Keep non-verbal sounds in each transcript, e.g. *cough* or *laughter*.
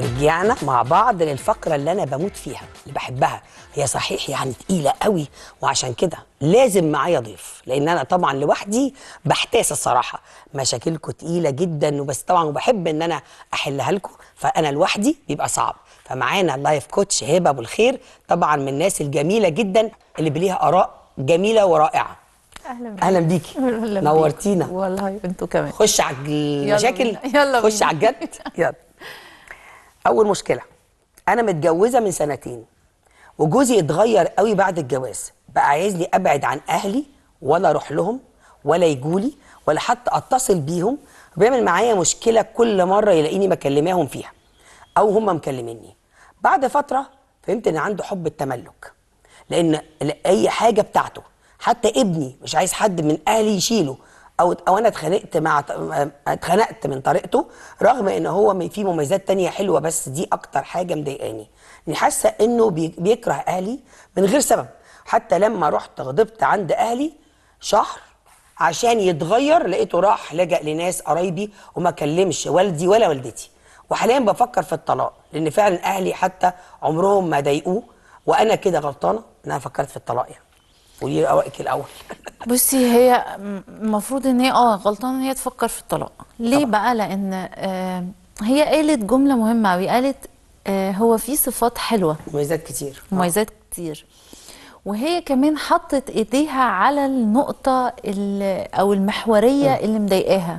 ورجعنا مع بعض للفقره اللي انا بموت فيها اللي بحبها هي صحيح يعني تقيله قوي وعشان كده لازم معايا ضيف لان انا طبعا لوحدي بحتاس الصراحه مشاكلكم تقيله جدا وبس طبعا وبحب ان انا احلها لكم فانا لوحدي بيبقى صعب فمعانا اللايف كوتش هبه ابو الخير طبعا من الناس الجميله جدا اللي بليها اراء جميله ورائعه اهلا بيكي اهلا بيك نورتينا والله انتوا كمان خش على المشاكل يلا خش على الجد يلا *laughs* اول مشكله انا متجوزه من سنتين وجوزي اتغير قوي بعد الجواز بقى عايزني ابعد عن اهلي ولا اروح لهم ولا يجولي ولا حتى اتصل بيهم وبيعمل معايا مشكله كل مره يلاقيني مكلماهم فيها او هم مكلميني بعد فتره فهمت ان عنده حب التملك لان اي حاجه بتاعته حتى ابني مش عايز حد من اهلي يشيله او او انا اتخانقت مع اتخانقت من طريقته رغم ان هو في مميزات تانية حلوه بس دي اكتر حاجه مضايقاني اني حاسه انه بيكره اهلي من غير سبب حتى لما رحت غضبت عند اهلي شهر عشان يتغير لقيته راح لجأ لناس قرايبي وما كلمش والدي ولا والدتي وحاليا بفكر في الطلاق لان فعلا اهلي حتى عمرهم ما ضايقوه وانا كده غلطانه ان انا فكرت في الطلاق يعني قولي رايك الاول *laughs* بصي هي المفروض ان هي اه غلطانه ان هي تفكر في الطلاق ليه طبعا. بقى لان آه، هي قالت جمله مهمه قوي قالت آه، هو في صفات حلوه مميزات كتير آه. مميزات كتير وهي كمان حطت ايديها على النقطه او المحوريه م. اللي مضايقاها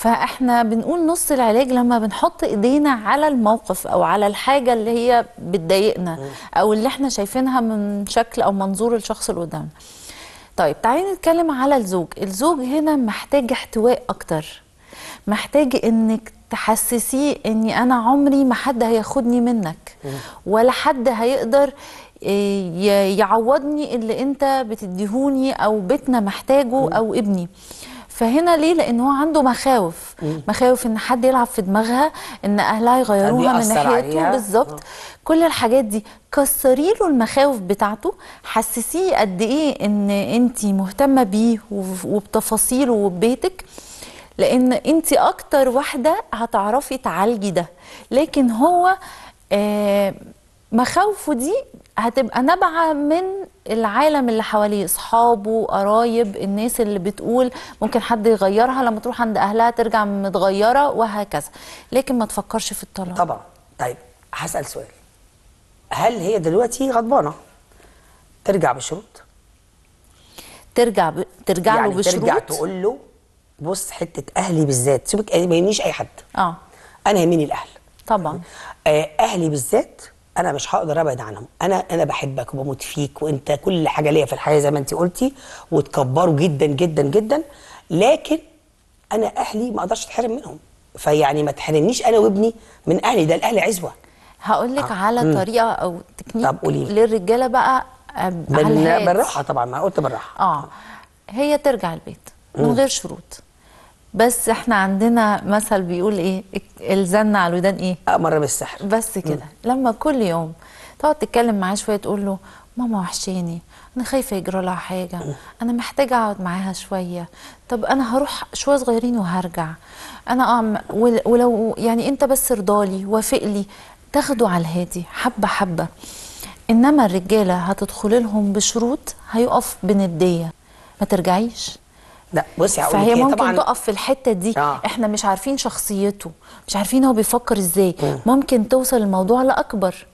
فاحنا بنقول نص العلاج لما بنحط ايدينا على الموقف او على الحاجه اللي هي بتضايقنا او اللي احنا شايفينها من شكل او منظور الشخص اللي قدامنا طيب تعالي نتكلم على الزوج الزوج هنا محتاج احتواء اكتر محتاج انك تحسسيه اني انا عمري ما حد هياخدني منك ولا حد هيقدر آه، يعوضني اللي انت بتديهوني او بيتنا محتاجه او ابني فهنا ليه لان هو عنده مخاوف مخاوف ان حد يلعب في دماغها ان اهلها يغيروها من ناحيته بالظبط آه. كل الحاجات دي كسري له المخاوف بتاعته حسسيه قد ايه ان انت مهتمه بيه وبتفاصيله وببيتك لان انت اكتر واحده هتعرفي تعالجي ده لكن هو آه مخاوفه دي هتبقى نابعه من العالم اللي حواليه اصحابه قرايب الناس اللي بتقول ممكن حد يغيرها لما تروح عند اهلها ترجع متغيره وهكذا لكن ما تفكرش في الطلاق طبعا طيب هسال سؤال هل هي دلوقتي غضبانه ترجع بشروط ترجع ب... ترجع يعني له بشروط ترجع تقول له بص حته اهلي بالذات سيبك يعني ما يهمنيش اي حد اه انا يهمني الاهل طبعا آه، اهلي بالذات انا مش هقدر ابعد عنهم انا انا بحبك وبموت فيك وانت كل حاجه ليا في الحياه زي ما انت قلتي وتكبروا جدا جدا جدا لكن انا اهلي ما اقدرش اتحرم منهم فيعني ما تحرمنيش انا وابني من اهلي ده الاهل عزوه هقول لك آه. على مم. طريقه او تكنيك طب للرجاله بقى آه، بالراحه طبعا ما قلت بالراحه اه هي ترجع البيت من غير شروط بس احنا عندنا مثل بيقول ايه الزن على الودان ايه امر بالسحر بس كده لما كل يوم تقعد تتكلم معاه شويه تقول له ماما وحشاني انا خايفه يجرى لها حاجه انا محتاجه اقعد معاها شويه طب انا هروح شويه صغيرين وهرجع انا أعم ولو يعني انت بس رضالي وافق لي تاخده على الهادي حبه حبه انما الرجاله هتدخل لهم بشروط هيقف بنديه ما ترجعيش لا بصي هقول فهي إيه، ممكن تقف في الحته دي آه. احنا مش عارفين شخصيته مش عارفين هو بيفكر ازاي م. ممكن توصل الموضوع لاكبر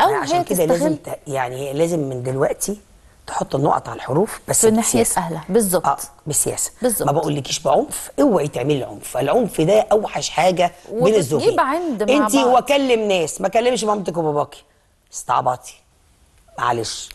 او عشان كده لازم يعني لازم من دلوقتي تحط النقط على الحروف بس في الناحيه السهله بالظبط آه بالسياسه بالزبط. ما بقولكيش بعنف اوعي تعملي العنف العنف ده اوحش حاجه بين الزوجين عند انت وكلم ناس ما كلمش مامتك وباباكي استعبطي معلش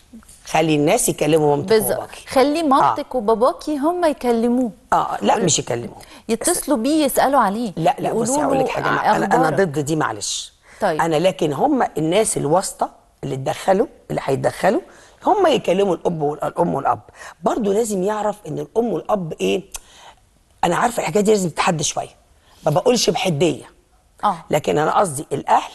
خلي الناس يكلموا مامتك بالظبط خلي مامتك آه. وباباكي هم يكلموه اه لا مش يكلموه يتصلوا بيه يسالوا عليه لا لا بصي هقول لك حاجه انا انا ضد دي معلش طيب انا لكن هم الناس الواسطه اللي اتدخلوا اللي هيتدخلوا هم يكلموا الاب والام والاب برضه لازم يعرف ان الام والاب ايه انا عارفه الحكايه دي لازم تتحدى شويه ما بقولش بحديه اه لكن انا قصدي الاهل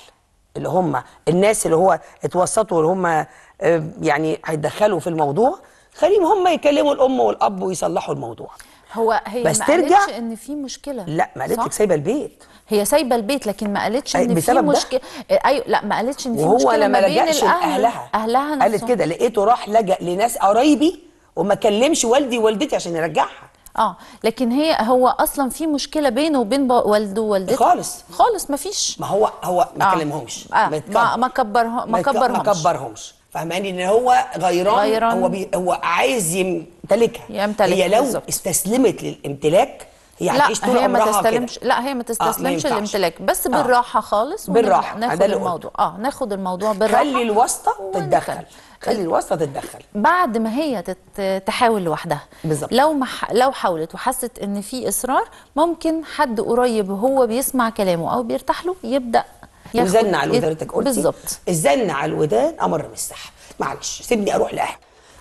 اللي هم الناس اللي هو اتوسطوا اللي هم آه، يعني هيتدخلوا في الموضوع خليهم هم يكلموا الام والاب ويصلحوا الموضوع هو هي بس ما ترجع قالتش ان في مشكله لا ما قالتش سايبه البيت هي سايبه البيت لكن ما قالتش ان في مشكله آه، ايوه لا ما قالتش ان في مشكله لما ما بين الاهل اهلها اهلها قالت كده لقيته راح لجأ لناس قرايبي وما كلمش والدي ووالدتي عشان يرجعها اه لكن هي هو اصلا في مشكله بينه وبين والده ووالدته خالص خالص ما فيش ما هو هو ما آه. كلمهمش آه. ما ما كبرهم ما كبرهمش ما كبرهمش فاهماني ان هو غيران, غيران. هو بي هو عايز يمتلكها يمتلكها هي لو بالزبط. استسلمت للامتلاك هي هتعيش طول هي ما تستلمش كده. لا هي ما آه، تستسلمش آه بس بالراحه آه. خالص بالراحه ناخد الموضوع اه ناخد الموضوع بالراحه خلي الواسطه تتدخل خلي الواسطه تتدخل بعد ما هي تحاول لوحدها بالظبط لو مح... لو حاولت وحست ان في اصرار ممكن حد قريب هو بيسمع كلامه او بيرتاح له يبدا يزن على الودان انت قلتي بالظبط الزن على الودان امر من السحر معلش سيبني اروح لاهلي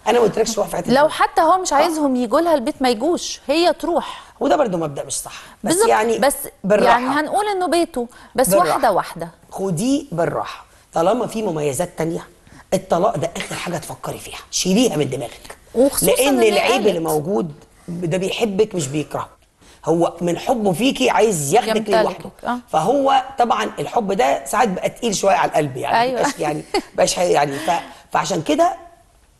انا ما قلتلكش روح في حته لو حتى هو مش آه. عايزهم يجوا لها البيت ما يجوش هي تروح وده برضه مبدا مش صح بس يعني بس بالراحه يعني هنقول انه بيته بس بالراحة. واحده واحده خديه بالراحه طالما في مميزات تانية الطلاق ده اخر حاجه تفكري فيها شيليها من دماغك لان العيب اللي موجود ده بيحبك مش بيكرهك هو من حبه فيكي عايز ياخدك لوحده أه. فهو طبعا الحب ده ساعات بقى تقيل شويه على القلب يعني أيوة. بقاش يعني بقاش يعني ف... فعشان كده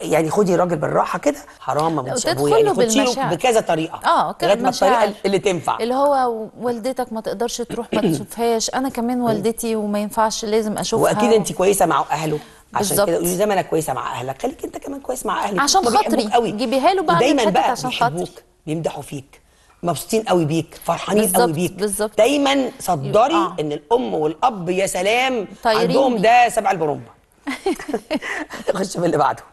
يعني خدي الراجل بالراحه كده حرام ما بتشابوه يعني خديه بكذا طريقه اه لغايه ما الطريقه اللي تنفع اللي هو والدتك ما تقدرش تروح ما تشوفهاش انا كمان والدتي وما ينفعش لازم اشوفها واكيد انت كويسه مع اهله عشان كده قولي زي ما انا كويسه مع اهلك خليك انت كمان كويس مع اهلك عشان خاطري جيبيها له بقى دايما بقى عشان خاطرك بيمدحوا فيك مبسوطين قوي بيك فرحانين بالزبط قوي بيك بالزبط دايما صدري آه. ان الام والاب يا سلام عندهم ده سبع البرومبا *laughs* خش في اللي بعده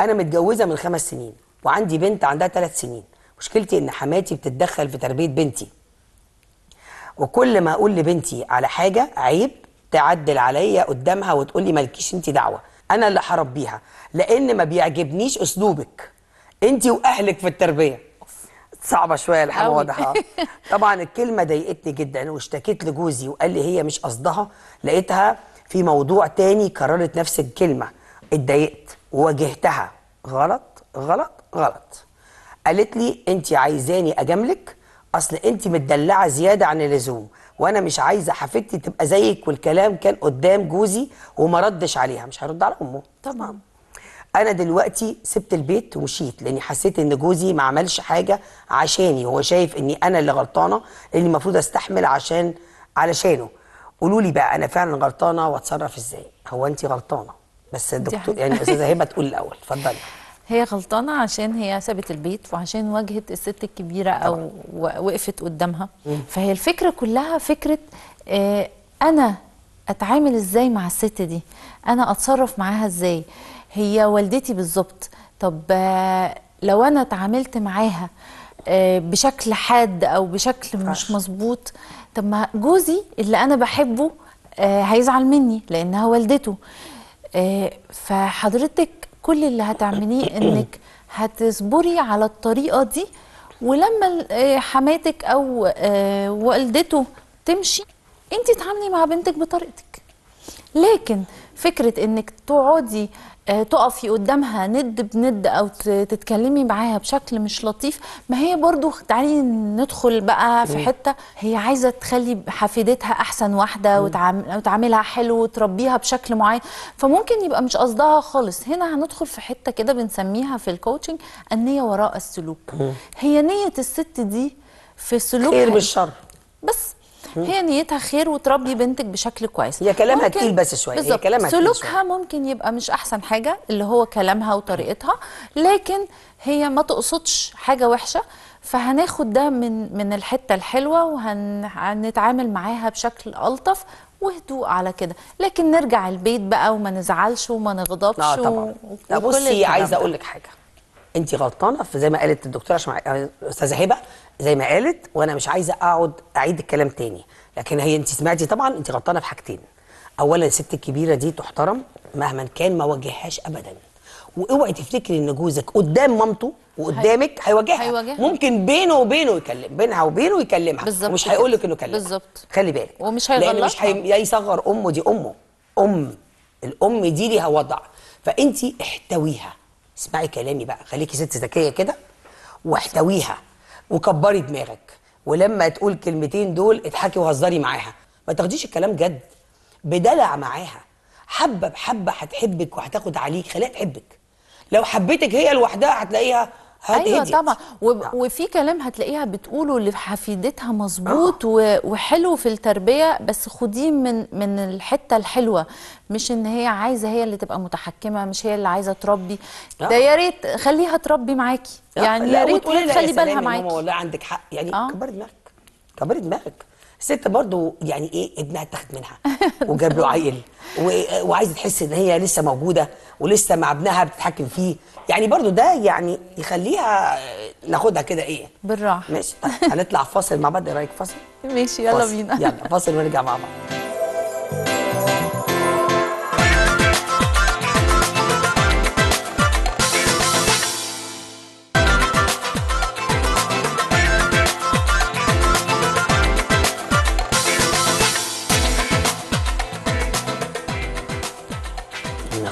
انا متجوزه من خمس سنين وعندي بنت عندها ثلاث سنين مشكلتي ان حماتي بتتدخل في تربيه بنتي وكل ما اقول لبنتي على حاجه عيب تعدل عليا قدامها وتقول لي مالكيش انت دعوه انا اللي هربيها لان ما بيعجبنيش اسلوبك انت واهلك في التربيه صعبة شوية الحالة واضحة *laughs* طبعا الكلمة ضايقتني جدا واشتكيت لجوزي وقال لي هي مش قصدها لقيتها في موضوع تاني كررت نفس الكلمة اتضايقت وواجهتها غلط غلط غلط قالت لي انت عايزاني اجاملك اصل انت متدلعة زيادة عن اللزوم وانا مش عايزه حفيدتي تبقى زيك والكلام كان قدام جوزي وما ردش عليها مش هرد على امه طبعا انا دلوقتي سبت البيت ومشيت لاني حسيت ان جوزي ما عملش حاجه عشاني هو شايف اني انا اللي غلطانه اللي المفروض استحمل عشان علشانه قولوا لي بقى انا فعلا غلطانه واتصرف ازاي هو انت غلطانه بس الدكتور يعني استاذه هبه *laughs* تقول الاول اتفضلي هي غلطانه عشان هي سابت البيت وعشان واجهت الست الكبيره او وقفت قدامها فهي الفكره كلها فكره آه انا اتعامل ازاي مع الست دي انا اتصرف معاها ازاي هي والدتي بالظبط طب آه، لو انا اتعاملت معاها آه، بشكل حاد او بشكل مش مظبوط طب ما جوزي اللي انا بحبه آه، هيزعل مني لانها والدته فحضرتك كل اللي هتعمليه انك هتصبري على الطريقه دي ولما آه، حماتك او آه، والدته تمشي انت تعاملي مع بنتك بطريقتك لكن فكره انك تقعدي آه، تقفي قدامها ند بند او تتكلمي معاها بشكل مش لطيف ما هي برضو تعالي ندخل بقى في حته هي عايزه تخلي حفيدتها احسن واحده وتعاملها حلو وتربيها بشكل معين فممكن يبقى مش قصدها خالص هنا هندخل في حته كده بنسميها في الكوتشنج النيه وراء السلوك هي نيه الست دي في سلوك خير بالشر بس هي نيتها خير وتربي بنتك بشكل كويس هي كلامها تقيل بس شويه هي كلامها سلوكها ممكن يبقى مش احسن حاجه اللي هو كلامها وطريقتها لكن هي ما تقصدش حاجه وحشه فهناخد ده من من الحته الحلوه وهنتعامل معاها بشكل الطف وهدوء على كده لكن نرجع البيت بقى وما نزعلش وما نغضبش لا آه، طبعا لا بصي عايزه اقول لك حاجه انت غلطانه فزي ما قالت الدكتوره شمع... يعني استاذه هبه زي ما قالت وانا مش عايزه اقعد اعيد الكلام تاني لكن هي انت سمعتي طبعا انت غلطانه في حاجتين اولا الست الكبيره دي تحترم مهما كان ما واجههاش ابدا واوعي تفتكري ان جوزك قدام مامته وقدامك هيواجهها هيواجهها ممكن بينه وبينه يكلم بينها وبينه يكلمها بالزبط ومش هيقول لك انه كلمها بالظبط خلي بالك ومش هيغلطها لان مش هي... يصغر امه دي امه ام الام دي ليها وضع فانت احتويها اسمعي كلامي بقى خليكي ست ذكيه كده واحتويها وكبري دماغك ولما تقول كلمتين دول اضحكي وهزري معاها ما تاخديش الكلام جد بدلع معاها حبه بحبه هتحبك وهتاخد عليك خليها تحبك لو حبيتك هي لوحدها هتلاقيها هاد ايوه طبعا نعم. وفي كلام هتلاقيها بتقوله لحفيدتها مظبوط آه. وحلو في التربيه بس خديه من من الحته الحلوه مش ان هي عايزه هي اللي تبقى متحكمه مش هي اللي عايزه تربي آه. ده يا ريت خليها تربي معاكي آه. يعني يا ريت خلي بالها معاكي والله عندك حق يعني كبري دماغك كبري دماغك الست برضو يعني ايه ابنها اتاخد منها *laughs* وجاب له عيل وعايزه تحس ان هي لسه موجوده ولسه مع ابنها بتتحكم فيه يعني برضو ده يعني يخليها ناخدها كده ايه بالراحه ماشي طيب هنطلع فاصل مع بعض ايه رايك فاصل ماشي يلا بينا يلا فاصل ونرجع مع بعض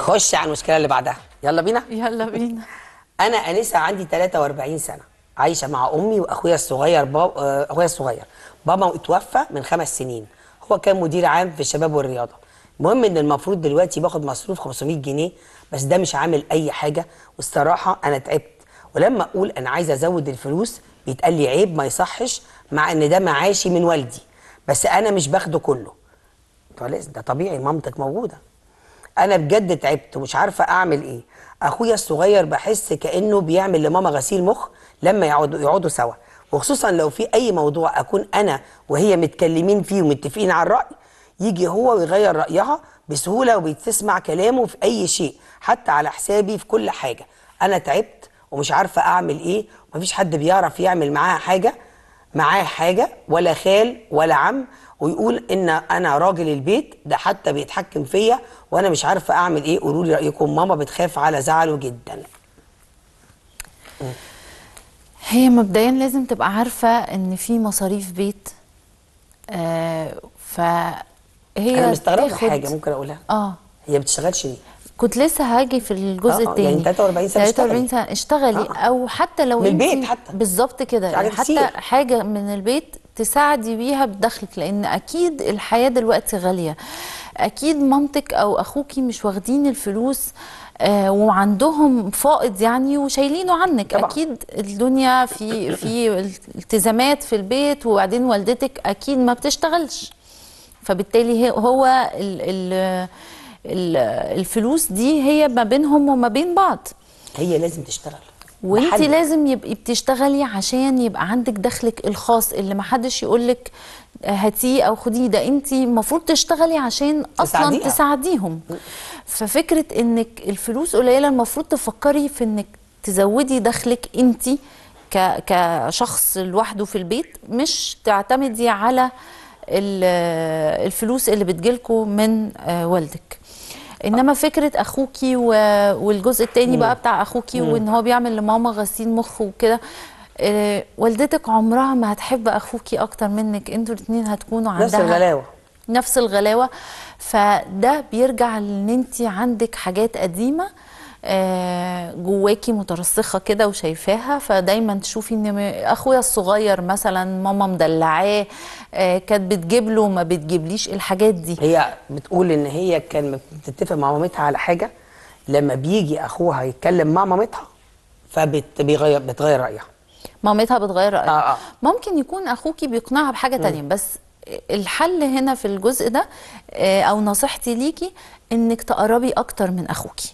نخش على المشكله اللي بعدها يلا بينا يلا بينا *laughs* انا انسه عندي 43 سنه عايشه مع امي واخويا الصغير بابا آه، اخويا الصغير بابا اتوفى من خمس سنين هو كان مدير عام في الشباب والرياضه المهم ان المفروض دلوقتي باخد مصروف 500 جنيه بس ده مش عامل اي حاجه والصراحه انا تعبت ولما اقول انا عايز ازود الفلوس بيتقال لي عيب ما يصحش مع ان ده معاشي من والدي بس انا مش باخده كله ده طبيعي مامتك موجوده انا بجد تعبت ومش عارفه اعمل ايه اخويا الصغير بحس كانه بيعمل لماما غسيل مخ لما يقعدوا يقعدوا سوا وخصوصا لو في اي موضوع اكون انا وهي متكلمين فيه ومتفقين على الراي يجي هو ويغير رايها بسهوله وبيتسمع كلامه في اي شيء حتى على حسابي في كل حاجه انا تعبت ومش عارفه اعمل ايه ومفيش حد بيعرف يعمل معاها حاجه معاه حاجه ولا خال ولا عم ويقول ان انا راجل البيت ده حتى بيتحكم فيا وانا مش عارفه اعمل ايه قولوا لي رايكم ماما بتخاف على زعله جدا هي مبدئيا لازم تبقى عارفه ان في مصاريف بيت آه فهي انا مستغربه حاجه ممكن اقولها اه هي بتشتغلش ليه كنت لسه هاجي في الجزء آه الثاني آه، يعني 43 سنه 43 سنه اشتغلي آه،, آه. او حتى لو من البيت حتى بالظبط كده حتى حاجه من البيت تساعدي بيها بدخلك لان اكيد الحياه دلوقتي غاليه اكيد مامتك او اخوكي مش واخدين الفلوس آه، وعندهم فائض يعني وشايلينه عنك طبعا. اكيد الدنيا في في التزامات في البيت وبعدين والدتك اكيد ما بتشتغلش فبالتالي هو الـ الـ الفلوس دي هي ما بينهم وما بين بعض هي لازم تشتغل وانت لازم يبقي بتشتغلي عشان يبقى عندك دخلك الخاص اللي ما حدش يقول لك آه، هاتيه او خديه ده انت المفروض تشتغلي عشان اصلا تساعديها. تساعديهم ففكره انك الفلوس قليله المفروض تفكري في انك تزودي دخلك انت كشخص لوحده في البيت مش تعتمدي على الفلوس اللي بتجيلكوا من آه، والدك انما فكره اخوكي و... والجزء الثاني بقى بتاع اخوكي وان هو بيعمل لماما غسيل مخ وكده آه، والدتك عمرها ما هتحب اخوكي اكتر منك انتوا الاثنين هتكونوا عندها نفس الغلاوه نفس الغلاوه فده بيرجع لان انت عندك حاجات قديمه آه، جواكي مترسخه كده وشايفاها فدايما تشوفي ان اخويا الصغير مثلا ماما مدلعاه آه، كانت بتجيب له ما بتجيبليش الحاجات دي هي بتقول ان هي كان بتتفق مع مامتها على حاجه لما بيجي اخوها يتكلم مع مامتها فبتغير بتغير رايها مامتها بتغير رايها آه آه. ممكن يكون اخوكي بيقنعها بحاجه ثانيه بس الحل هنا في الجزء ده آه، او نصيحتي ليكي انك تقربي اكتر من اخوكي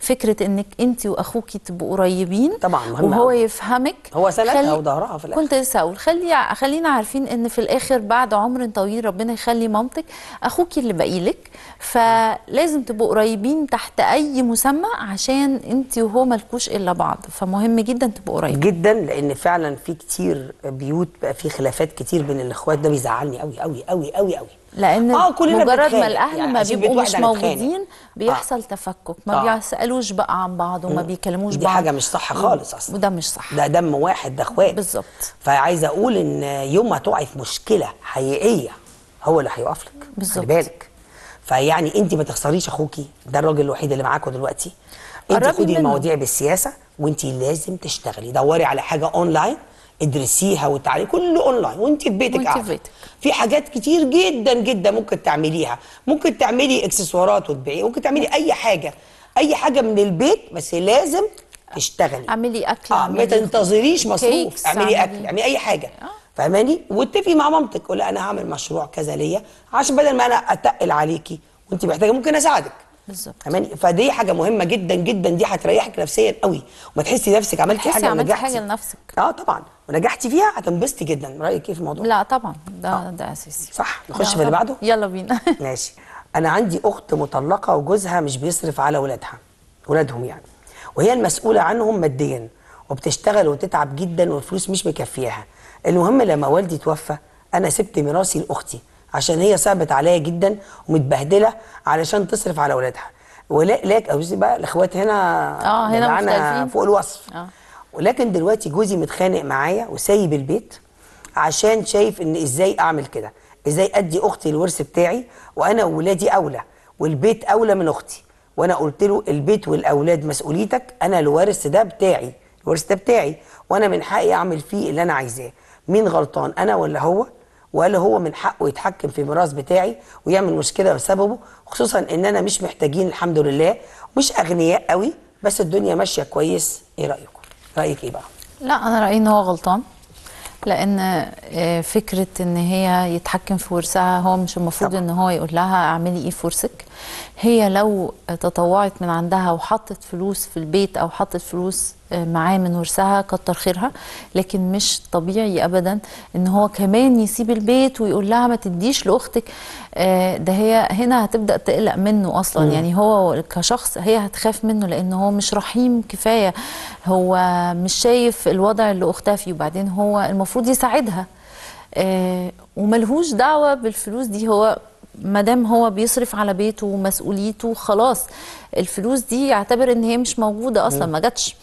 فكره انك انت واخوكي تبقوا قريبين طبعا مهمة وهو يفهمك هو سلكها خلي... وظهرها في الاخر كنت لسه اقول خلي خلينا عارفين ان في الاخر بعد عمر طويل ربنا يخلي مامتك اخوكي اللي باقي لك فلازم تبقوا قريبين تحت اي مسمى عشان انت وهو مالكوش الا بعض فمهم جدا تبقوا قريبين جدا لان فعلا في كتير بيوت بقى في خلافات كتير بين الاخوات ده بيزعلني قوي قوي قوي قوي قوي لان آه كلنا مجرد ما الاهل يعني ما بيبقوا مش موجودين بيحصل آه. تفكك ما آه. بيسالوش بقى عن بعض وما بيكلموش بعض دي حاجه مش صح خالص اصلا وده مش صح ده دم واحد ده اخوات بالظبط فعايزه اقول ان يوم ما تقعي في مشكله حقيقيه هو اللي هيوقف لك بالظبط بالك فيعني انت ما تخسريش اخوكي ده الراجل الوحيد اللي معاكوا دلوقتي انت خدي المواضيع بالسياسه وانت لازم تشتغلي دوري على حاجه اونلاين ادرسيها وتعالي كله اونلاين وانت في بيتك وانت في, بيتك. في حاجات كتير جدا جدا ممكن تعمليها ممكن تعملي اكسسوارات وتبيعيها ممكن تعملي اي حاجه اي حاجه من البيت بس لازم آه. تشتغلي اعملي اكل اه ما تنتظريش مصروف اعملي اكل اعملي اي حاجه آه. فاهماني واتفقي مع مامتك قولي انا هعمل مشروع كذا ليا عشان بدل ما انا اتقل عليكي وانت محتاجه ممكن اساعدك بالظبط فدي حاجه مهمه جدا جدا دي هتريحك نفسيا قوي وما تحسي نفسك عملتي حاجه عملتي حاجه لنفسك اه طبعا ونجحتي فيها هتنبسطي جدا رايك ايه في الموضوع لا طبعا ده آه. ده اساسي صح نخش في اللي بعده يلا بينا *laughs* ماشي انا عندي اخت مطلقه وجوزها مش بيصرف على ولادها ولادهم يعني وهي المسؤوله عنهم ماديا وبتشتغل وتتعب جدا والفلوس مش مكفياها المهم لما والدي توفى انا سبت ميراثي لاختي عشان هي صعبت عليا جدا ومتبهدله علشان تصرف على اولادها لك او بقى الاخوات هنا اه هنا فوق الوصف آه. ولكن دلوقتي جوزي متخانق معايا وسايب البيت عشان شايف ان ازاي اعمل كده ازاي ادي اختي الورث بتاعي وانا وولادي اولى والبيت اولى من اختي وانا قلت له البيت والاولاد مسؤوليتك انا الورث ده بتاعي الورث ده بتاعي وانا من حقي اعمل فيه اللي انا عايزاه مين غلطان انا ولا هو ولا هو من حقه يتحكم في الميراث بتاعي ويعمل مشكله بسببه خصوصا اننا مش محتاجين الحمد لله مش اغنياء قوي بس الدنيا ماشيه كويس ايه رايكم رايك ايه بقى لا انا رايي ان هو غلطان لان آه، فكره ان هي يتحكم في ورثها هو مش المفروض ان هو يقول لها اعملي ايه في ورثك هي لو تطوعت من عندها وحطت فلوس في البيت او حطت فلوس معاه من ورثها كتر خيرها لكن مش طبيعي ابدا ان هو كمان يسيب البيت ويقول لها ما تديش لاختك آه، ده هي هنا هتبدا تقلق منه اصلا م. يعني هو كشخص هي هتخاف منه لان هو مش رحيم كفايه هو مش شايف الوضع اللي اختها فيه وبعدين هو المفروض يساعدها آه، وملهوش دعوه بالفلوس دي هو ما دام هو بيصرف على بيته ومسؤوليته خلاص الفلوس دي يعتبر ان هي مش موجوده اصلا ما جاتش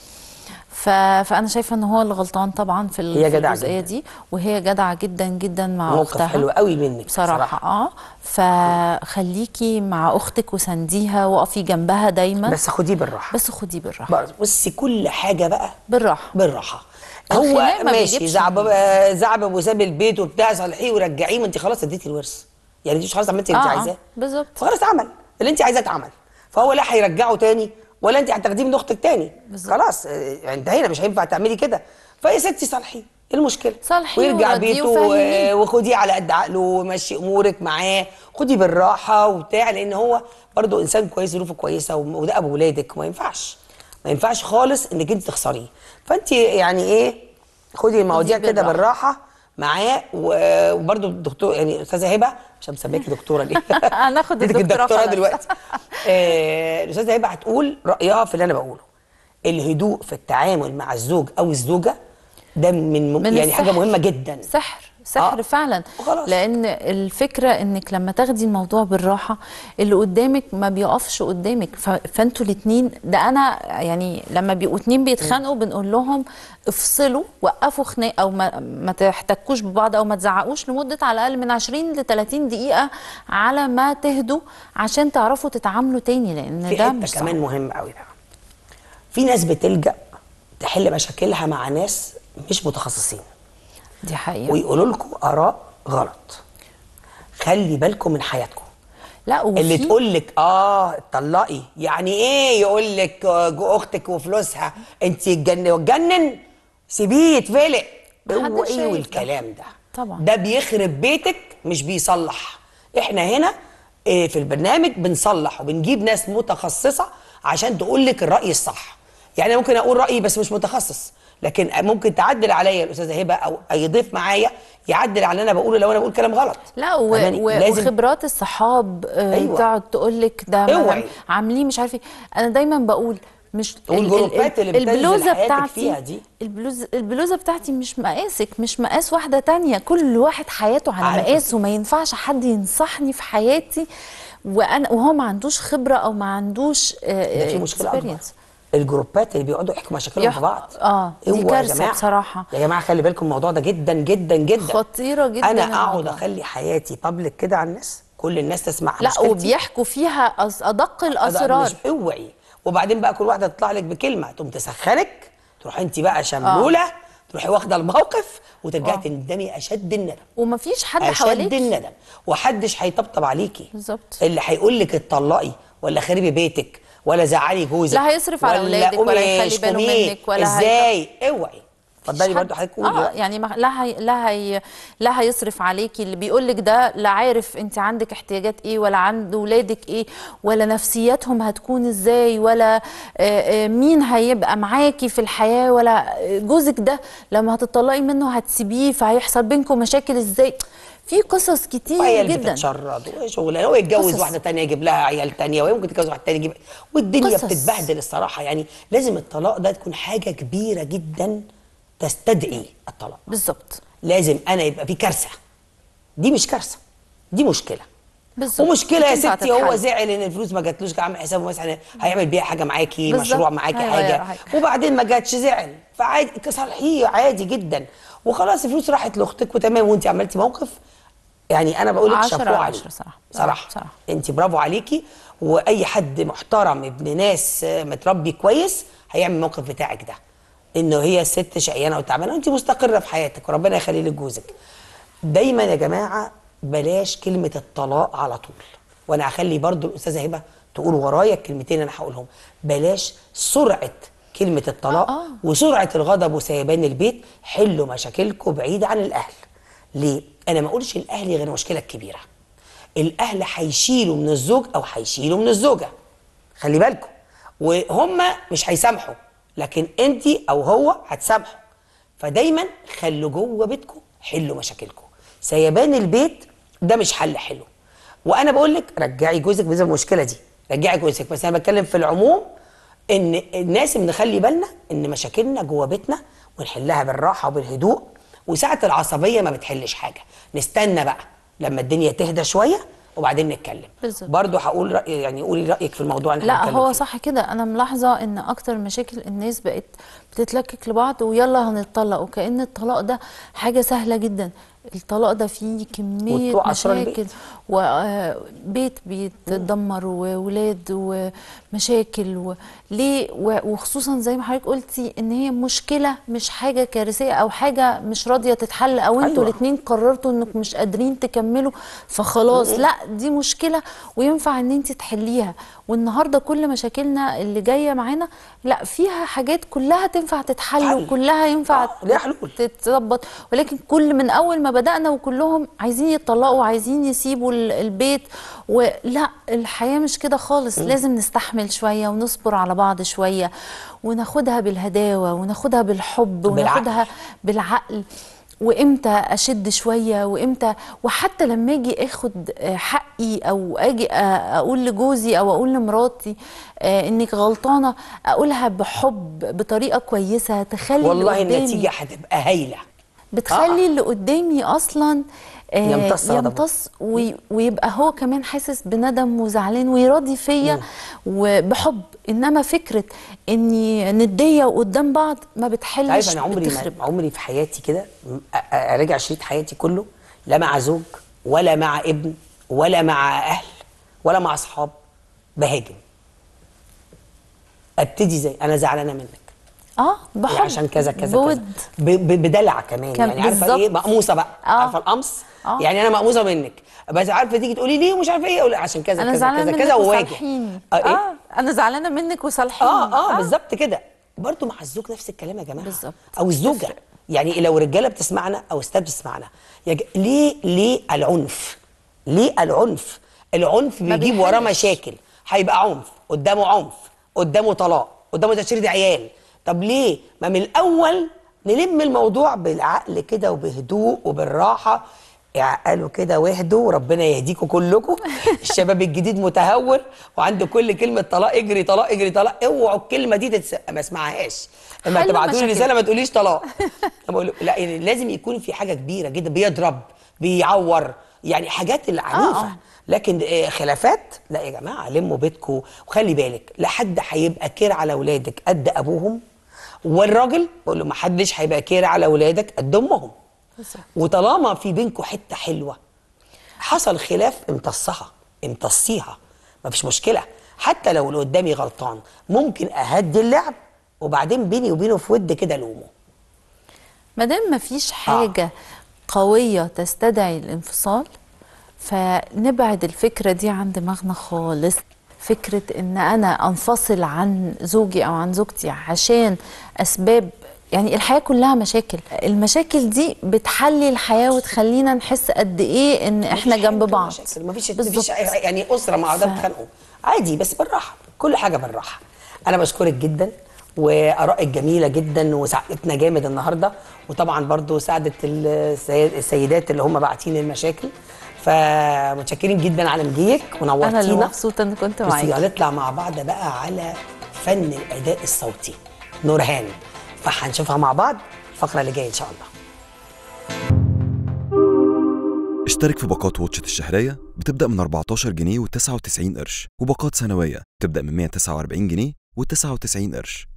فانا شايفه ان هو اللي غلطان طبعا في هي الجزئيه دي وهي جدعه جدا جدا مع موقف اختها حلو قوي منك بصراحه, بصراحة. اه فخليكي مع اختك وسنديها وقفي جنبها دايما بس خديه بالراحه بس خديه بالراحه بصي كل حاجه بقى بالراحه بالراحه هو ما ماشي زعب زعب وساب البيت وبتاع صالحيه ورجعيه ما انت خلاص اديتي الورث يعني انت مش خلاص عملتي اللي انت آه، آه. عايزاه بالظبط خلاص عمل اللي انت عايزاه اتعمل فهو لا هيرجعه تاني ولا انت هتاخديه من اختك تاني بالزبط. خلاص آه، انتهينا مش هينفع تعملي كده فيا ستي صالحي ايه المشكله صالحي ويرجع بيته وخديه على قد عقله ومشي امورك معاه خدي بالراحه وبتاع لان هو برضه انسان كويس ظروفه كويسه وده ابو ولادك ما ينفعش ما ينفعش خالص انك انت تخسريه فانت يعني ايه خدي المواضيع كده بالراحه معاه وبرضه الدكتور يعني استاذه هبه مش مسميكي دكتوره ليه هناخد *laughs* الدكتوره دلوقتي آه، الاستاذه هبه هتقول رايها في اللي انا بقوله الهدوء في التعامل مع الزوج او الزوجه ده من, من يعني السحر. حاجه مهمه جدا سحر سحر آه. فعلا وخلاص. لان الفكره انك لما تاخدي الموضوع بالراحه اللي قدامك ما بيقفش قدامك فانتوا الاثنين ده انا يعني لما بيبقوا اثنين بيتخانقوا بنقول لهم افصلوا وقفوا خناق او ما, ما تحتكوش ببعض او ما تزعقوش لمده على الاقل من 20 ل 30 دقيقه على ما تهدوا عشان تعرفوا تتعاملوا تاني لان في ده مش كمان مهم قوي بقى في ناس بتلجا تحل مشاكلها مع ناس مش متخصصين دي حقيقة ويقولوا لكم آراء غلط خلي بالكم من حياتكم لا وفي... اللي تقول لك اه اتطلقي يعني ايه يقول لك اختك وفلوسها انت تجنن تجنن سيبيه يتفلق هو ايه والكلام ده طبعا ده بيخرب بيتك مش بيصلح احنا هنا آه، في البرنامج بنصلح وبنجيب ناس متخصصه عشان تقول لك الراي الصح يعني ممكن اقول رايي بس مش متخصص لكن ممكن تعدل عليا الاستاذه هبه او اي ضيف معايا يعدل على اللي انا بقوله لو انا بقول كلام غلط لا و... و... لازم... وخبرات الصحاب آه، أيوة. تقعد تقول لك ده أيوة. عاملين مش عارفه إيه. انا دايما بقول مش والجروبات اللي البلوزه بتاعتي فيها دي البلوز البلوزه بتاعتي مش مقاسك مش مقاس واحده تانية كل واحد حياته على مقاسه ما ينفعش حد ينصحني في حياتي وانا وهو ما عندوش خبره او ما عندوش آه مشكله الجروبات اللي بيقعدوا يحكوا مشاكلهم في بعض اه دي أيوة كارثه جماعة. بصراحه يا جماعه خلي بالكم الموضوع ده جدا جدا جدا خطيره جدا انا اقعد اخلي حياتي بابليك كده على الناس كل الناس تسمع لا مشكلتي. وبيحكوا فيها ادق الاسرار اوعي وبعدين بقى كل واحده تطلع لك بكلمه تقوم تسخنك تروحي انت بقى شملوله آه. تروحي واخده الموقف وترجعي آه. تندمي اشد الندم ومفيش حد حواليك اشد الندم وحدش هيطبطب عليكي بالظبط اللي هيقول لك اتطلقي ولا خربي بيتك ولا زعلي جوزك لا هيصرف على اولادك ولا يخلي باله منك ولا ازاي اوعي اتفضلي برضه حضرتك قولي اه يعني ما لا هي لا هي لا هيصرف عليكي اللي بيقول لك ده لا عارف انت عندك احتياجات ايه ولا عند ولادك ايه ولا نفسياتهم هتكون ازاي ولا آه، آه، مين هيبقى معاكي في الحياه ولا آه، جوزك ده لما هتطلقي منه هتسيبيه فهيحصل بينكم مشاكل ازاي في قصص كتير وعيال جدا بتتشرد وشغلانه ويتجوز واحده ثانيه يجيب لها عيال ثانيه ويمكن يتجوز واحد ثانيه يجيب والدنيا قصص. بتتبهدل الصراحه يعني لازم الطلاق ده تكون حاجه كبيره جدا تستدعي الطلاق بالظبط لازم انا يبقى في كارثه دي مش كارثه دي مشكله بالظبط ومشكله يا ستي هو زعل ان الفلوس ما جاتلوش عامل حسابه مثلا هيعمل بيها حاجه معاكي مشروع معاكي أيوة، حاجه أيوة، أيوة، وبعدين ما جاتش زعل فعادي صالحيه عادي جدا وخلاص الفلوس راحت لاختك وتمام وانت عملتي موقف يعني انا بقول لك شابوه عليك صراحه صراحه, صراحة. انت برافو عليكي واي حد محترم ابن ناس آه، متربي كويس هيعمل الموقف بتاعك ده انه هي ست شقيانه وتعبانه وانت مستقره في حياتك وربنا يخلي لك جوزك دايما يا جماعه بلاش كلمه الطلاق على طول وانا هخلي برضو الاستاذه هبه تقول ورايا الكلمتين انا هقولهم بلاش سرعه كلمه الطلاق آه،, آه. وسرعه الغضب وسيبان البيت حلوا مشاكلكم بعيد عن الاهل ليه انا ما اقولش الاهل غير مشكله كبيره الاهل هيشيلوا من الزوج او هيشيلوا من الزوجه خلي بالكم وهم مش هيسامحوا لكن انت او هو هتسامحوا فدايما خلوا جوه بيتكم حلوا مشاكلكم سيبان البيت ده مش حل حلو وانا بقول لك رجعي جوزك بسبب المشكله دي رجعي جوزك بس انا بتكلم في العموم ان الناس نخلي بالنا ان مشاكلنا جوه بيتنا ونحلها بالراحه وبالهدوء وساعه العصبيه ما بتحلش حاجه نستنى بقى لما الدنيا تهدى شويه وبعدين نتكلم بالزبط. برضو هقول رأي يعني قولي رايك في الموضوع اللي لا هو فيه. صح كده انا ملاحظه ان اكتر مشاكل الناس بقت بتتلكك لبعض ويلا هنتطلق وكان الطلاق ده حاجه سهله جدا الطلاق ده فيه كميه مشاكل وبيت آه، بيتدمر واولاد ومشاكل و... ليه وخصوصا زي ما حضرتك قلتي ان هي مشكله مش حاجه كارثيه او حاجه مش راضيه تتحل او انتوا أيوة. الاثنين قررتوا انكم مش قادرين تكملوا فخلاص لا دي مشكله وينفع ان انت تحليها والنهارده كل مشاكلنا اللي جايه معانا لا فيها حاجات كلها تنفع تتحل وكلها ينفع آه. ليها حلول تتظبط ولكن كل من اول ما بدانا وكلهم عايزين يتطلقوا عايزين يسيبوا البيت ولا الحياه مش كده خالص م. لازم نستحمل شويه ونصبر على بعض شويه وناخدها بالهداوه وناخدها بالحب وناخدها بالعقل, بالعقل. وامتى اشد شويه وامتى وحتى لما اجي اخد آه، حقي او اجي آه، اقول لجوزي او اقول لمراتي آه، انك غلطانه اقولها بحب بطريقه كويسه تخلي والله النتيجه هتبقى هايله بتخلي آه. اللي قدامي اصلا آه، يمتص يمتص ويبقى هو كمان حاسس بندم وزعلان ويراضي فيا وبحب انما فكره اني نديه وقدام بعض ما بتحلش عارف انا عمري عمري في حياتي كده اراجع شريط حياتي كله لا مع زوج ولا مع ابن ولا مع اهل ولا مع اصحاب بهاجم ابتدي زي انا زعلانه منك اه بحب يعني عشان كذا كذا بود بدلع كمان كم يعني عارفه ايه مقموصه بقى آه. عارفه القمص آه. يعني انا مقموصه منك بس عارفه تيجي تقولي ليه ومش عارفه ايه اقول عشان كذا كذا كذا كذا وواجه آه, إيه؟ اه انا زعلانه منك وصالحيني اه اه, آه. بالظبط كده برضه مع الزوج نفس الكلام يا جماعه بالظبط او الزوجه يعني لو رجاله بتسمعنا او استاذ بتسمعنا يج... ليه ليه العنف ليه العنف العنف بيجيب وراه مشاكل هيبقى عنف قدامه عنف قدامه طلاق قدامه تشريد عيال طب ليه ما من الاول نلم الموضوع بالعقل كده وبهدوء وبالراحه يعني اعقلوا كده واهدوا ربنا يهديكم كلكم *laughs* الشباب الجديد متهور وعنده كل كلمه طلاق اجري طلاق اجري طلاق اوعوا الكلمه دي تتس... ما اسمعهاش لما تبعتوا لي رساله ما تقوليش طلاق *laughs* بقول لا يعني لازم يكون في حاجه كبيره جدا بيضرب بيعور يعني حاجات العنيفه آه. آه. لكن آه، خلافات لا يا جماعه لموا بيتكم وخلي بالك لحد حد هيبقى كير على اولادك قد ابوهم والراجل بقول له ما حدش هيبقى كير على اولادك قد امهم وطالما في بينكم حته حلوه حصل خلاف امتصها امتصيها ما فيش مشكله حتى لو اللي قدامي غلطان ممكن اهدي اللعب وبعدين بيني وبينه في ود كده لومه ما دام ما فيش حاجه آه. قويه تستدعي الانفصال فنبعد الفكره دي عن دماغنا خالص فكره ان انا انفصل عن زوجي او عن زوجتي عشان اسباب يعني الحياه كلها مشاكل المشاكل دي بتحلي الحياه وتخلينا نحس قد ايه ان احنا جنب بعض مفيش مفيش يعني اسره مع بعض بتخانقوا عادي بس بالراحه كل حاجه بالراحه انا بشكرك جدا وارائك جميله جدا وساعدتنا جامد النهارده وطبعا برضو ساعدت السيدات اللي هم باعتين المشاكل فمتشكرين جدا على مجيك ونورتينا انا مبسوطه ان كنت معاكي هنطلع مع بعض بقى على فن الاداء الصوتي نورهان فهنشوفها مع بعض الفقره اللي جايه ان شاء الله اشترك في باقات واتشت الشهرية بتبدأ من 14 جنيه و99 قرش وباقات سنوية بتبدأ من 149 جنيه و99 قرش